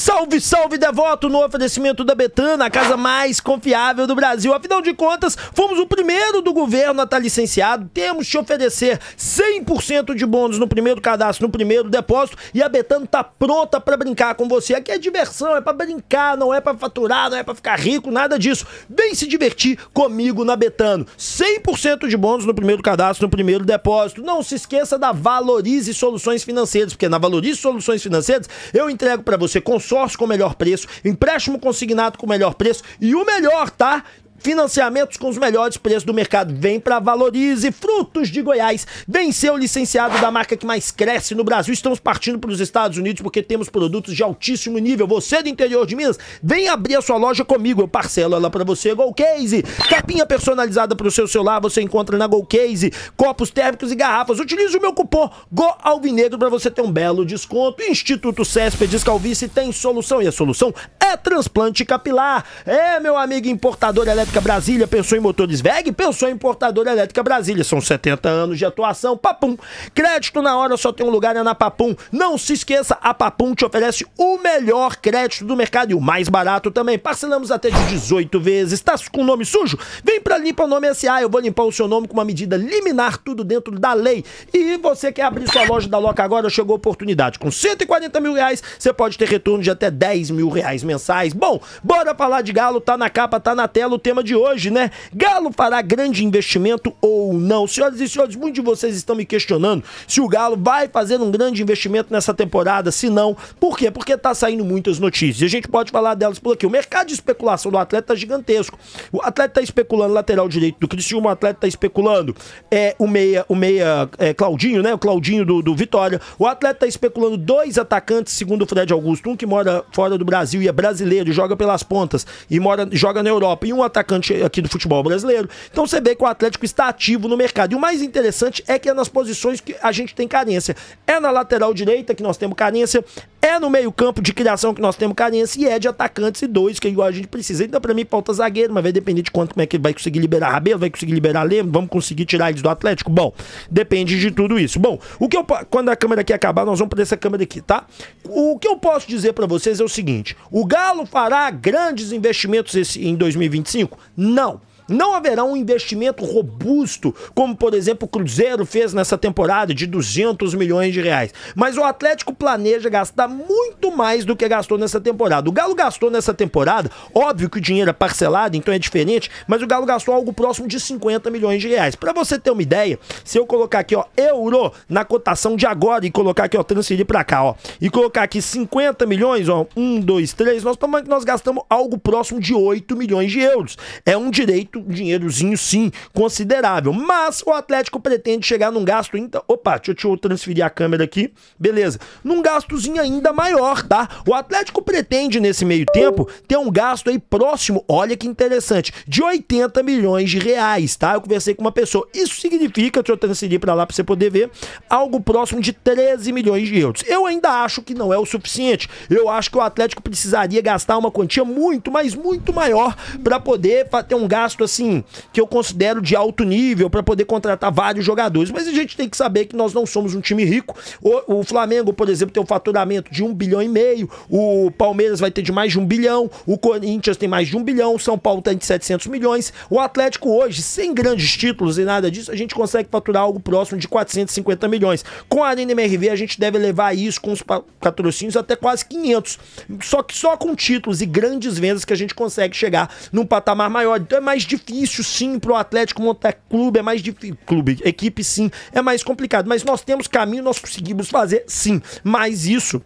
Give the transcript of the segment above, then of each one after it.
Salve, salve, devoto! No oferecimento da Betana, a casa mais confiável do Brasil. Afinal de contas, fomos o primeiro do governo a estar tá licenciado. Temos que oferecer 100% de bônus no primeiro cadastro, no primeiro depósito. E a Betano tá pronta para brincar com você. Aqui é diversão, é para brincar, não é para faturar, não é para ficar rico, nada disso. Vem se divertir comigo na Betano. 100% de bônus no primeiro cadastro, no primeiro depósito. Não se esqueça da Valorize Soluções Financeiras, porque na Valorize Soluções Financeiras eu entrego para você consulta consórcio com o melhor preço, empréstimo consignado com o melhor preço e o melhor, tá? financiamentos com os melhores preços do mercado. Vem para Valorize Frutos de Goiás. Venceu o licenciado da marca que mais cresce no Brasil. Estamos partindo para os Estados Unidos porque temos produtos de altíssimo nível. Você é do interior de Minas, vem abrir a sua loja comigo. Eu parcelo ela para você. Golcase Capinha personalizada para o seu celular. Você encontra na Golcase Copos térmicos e garrafas. Utilize o meu cupom Go Alvinegro para você ter um belo desconto. Instituto Céspedes diz Calvície tem solução e a solução é transplante capilar. É, meu amigo importador elétrico Elétrica Brasília, pensou em motores VEG, pensou em Importadora Elétrica Brasília. São 70 anos de atuação. Papum. Crédito na hora só tem um lugar é na Papum. Não se esqueça, a Papum te oferece o melhor crédito do mercado e o mais barato também. Parcelamos até de 18 vezes. Tá com nome sujo? Vem pra Limpa o Nome é SA. Eu vou limpar o seu nome com uma medida liminar, tudo dentro da lei. E você quer abrir sua loja da Loca agora? Chegou a oportunidade. Com 140 mil reais, você pode ter retorno de até 10 mil reais mensais. Bom, bora falar de galo. Tá na capa, tá na tela. O tema de hoje, né? Galo fará grande investimento ou não? Senhoras e senhores, muitos de vocês estão me questionando se o Galo vai fazer um grande investimento nessa temporada, se não. Por quê? Porque tá saindo muitas notícias. E a gente pode falar delas por aqui. O mercado de especulação do atleta é gigantesco. O atleta tá especulando lateral direito do Criciúma, o atleta tá especulando é, o meia, o meia é, Claudinho, né? O Claudinho do, do Vitória. O atleta tá especulando dois atacantes, segundo o Fred Augusto, um que mora fora do Brasil e é brasileiro, joga pelas pontas e mora, joga na Europa, e um atacante atacante aqui do futebol brasileiro. Então você vê que o Atlético está ativo no mercado. E o mais interessante é que é nas posições que a gente tem carência. É na lateral direita que nós temos carência, é no meio-campo de criação que nós temos carência e é de atacantes e dois, que igual a gente precisa. Então, para mim, falta zagueiro, mas vai depender de quanto como é que ele vai conseguir liberar Rabelo, vai conseguir liberar Lemos, vamos conseguir tirar eles do Atlético? Bom, depende de tudo isso. Bom, o que eu, quando a câmera aqui acabar, nós vamos para essa câmera aqui, tá? O que eu posso dizer para vocês é o seguinte: o Galo fará grandes investimentos esse, em 2025? Não. Não haverá um investimento robusto, como por exemplo o Cruzeiro fez nessa temporada de 200 milhões de reais. Mas o Atlético planeja gastar muito mais do que gastou nessa temporada. O Galo gastou nessa temporada, óbvio que o dinheiro é parcelado, então é diferente, mas o Galo gastou algo próximo de 50 milhões de reais. Para você ter uma ideia, se eu colocar aqui, ó, euro na cotação de agora e colocar aqui, ó, transferir para cá, ó, e colocar aqui 50 milhões, ó, 1, 2, 3, nós, nós gastamos algo próximo de 8 milhões de euros. É um direito um dinheirozinho, sim, considerável. Mas o Atlético pretende chegar num gasto ainda. Opa, deixa, deixa eu transferir a câmera aqui. Beleza. Num gastozinho ainda maior, tá? O Atlético pretende, nesse meio tempo, ter um gasto aí próximo, olha que interessante, de 80 milhões de reais, tá? Eu conversei com uma pessoa. Isso significa, deixa eu transferir para lá para você poder ver, algo próximo de 13 milhões de euros. Eu ainda acho que não é o suficiente. Eu acho que o Atlético precisaria gastar uma quantia muito, mas muito maior para poder ter um gasto assim, que eu considero de alto nível para poder contratar vários jogadores. Mas a gente tem que saber que nós não somos um time rico. O, o Flamengo, por exemplo, tem um faturamento de um bilhão e meio, o Palmeiras vai ter de mais de um bilhão, o Corinthians tem mais de um bilhão, o São Paulo tem de 700 milhões. O Atlético hoje, sem grandes títulos e nada disso, a gente consegue faturar algo próximo de 450 milhões. Com a Arena MRV, a gente deve levar isso com os patrocínios até quase 500. Só que só com títulos e grandes vendas que a gente consegue chegar num patamar maior. Então é mais difícil difícil, sim, pro Atlético montar clube, é mais difícil. Clube, equipe, sim, é mais complicado. Mas nós temos caminho, nós conseguimos fazer, sim. Mas isso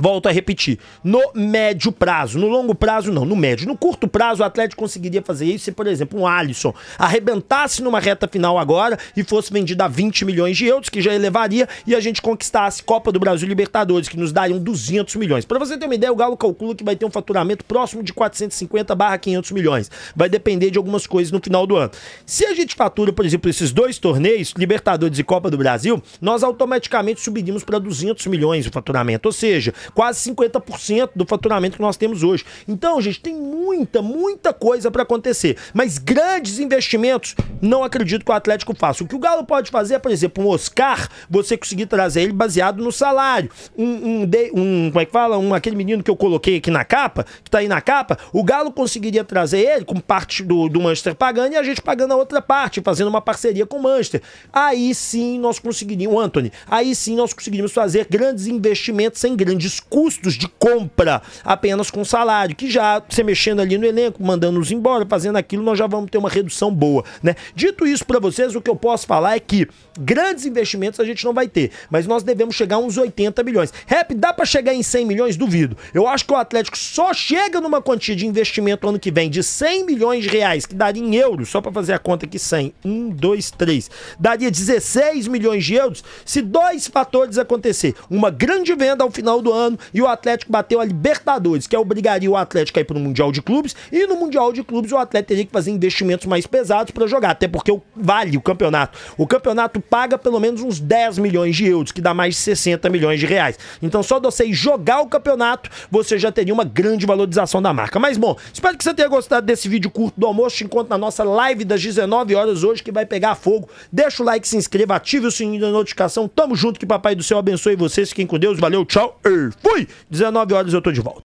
Volto a repetir, no médio prazo, no longo prazo não, no médio. No curto prazo, o Atlético conseguiria fazer isso se, por exemplo, um Alisson arrebentasse numa reta final agora e fosse vendido a 20 milhões de euros, que já elevaria, e a gente conquistasse Copa do Brasil Libertadores, que nos dariam 200 milhões. Para você ter uma ideia, o Galo calcula que vai ter um faturamento próximo de 450 500 milhões. Vai depender de algumas coisas no final do ano. Se a gente fatura, por exemplo, esses dois torneios, Libertadores e Copa do Brasil, nós automaticamente subiríamos para 200 milhões o faturamento, ou seja, quase 50% do faturamento que nós temos hoje. Então, gente, tem muita, muita coisa para acontecer. Mas grandes investimentos, não acredito que o Atlético faça. O que o Galo pode fazer é, por exemplo, um Oscar, você conseguir trazer ele baseado no salário. Um, um, um como é que fala? Um, aquele menino que eu coloquei aqui na capa, que tá aí na capa, o Galo conseguiria trazer ele com parte do, do Manchester pagando e a gente pagando a outra parte, fazendo uma parceria com o Manchester. Aí sim nós conseguiríamos, Anthony, aí sim nós conseguiríamos fazer grandes investimentos sem grandes custos de compra apenas com salário, que já você mexendo ali no elenco, mandando-os embora, fazendo aquilo, nós já vamos ter uma redução boa, né? Dito isso para vocês, o que eu posso falar é que grandes investimentos a gente não vai ter, mas nós devemos chegar a uns 80 milhões. Rap, dá para chegar em 100 milhões? Duvido. Eu acho que o Atlético só chega numa quantia de investimento ano que vem de 100 milhões de reais, que daria em euros, só para fazer a conta aqui 100, 1, 2, 3, daria 16 milhões de euros se dois fatores acontecer. Uma grande venda ao final do ano ano e o Atlético bateu a Libertadores, que é obrigaria o Atlético a ir para o Mundial de Clubes, e no Mundial de Clubes o Atlético teria que fazer investimentos mais pesados para jogar, até porque o, vale o campeonato. O campeonato paga pelo menos uns 10 milhões de euros, que dá mais de 60 milhões de reais. Então só de você jogar o campeonato, você já teria uma grande valorização da marca. Mas bom, espero que você tenha gostado desse vídeo curto do almoço, te encontro na nossa live das 19 horas hoje, que vai pegar fogo. Deixa o like, se inscreva, ative o sininho da notificação. Tamo junto, que papai do céu abençoe vocês. Fiquem com Deus. Valeu, tchau. Fui! 19 horas eu tô de volta.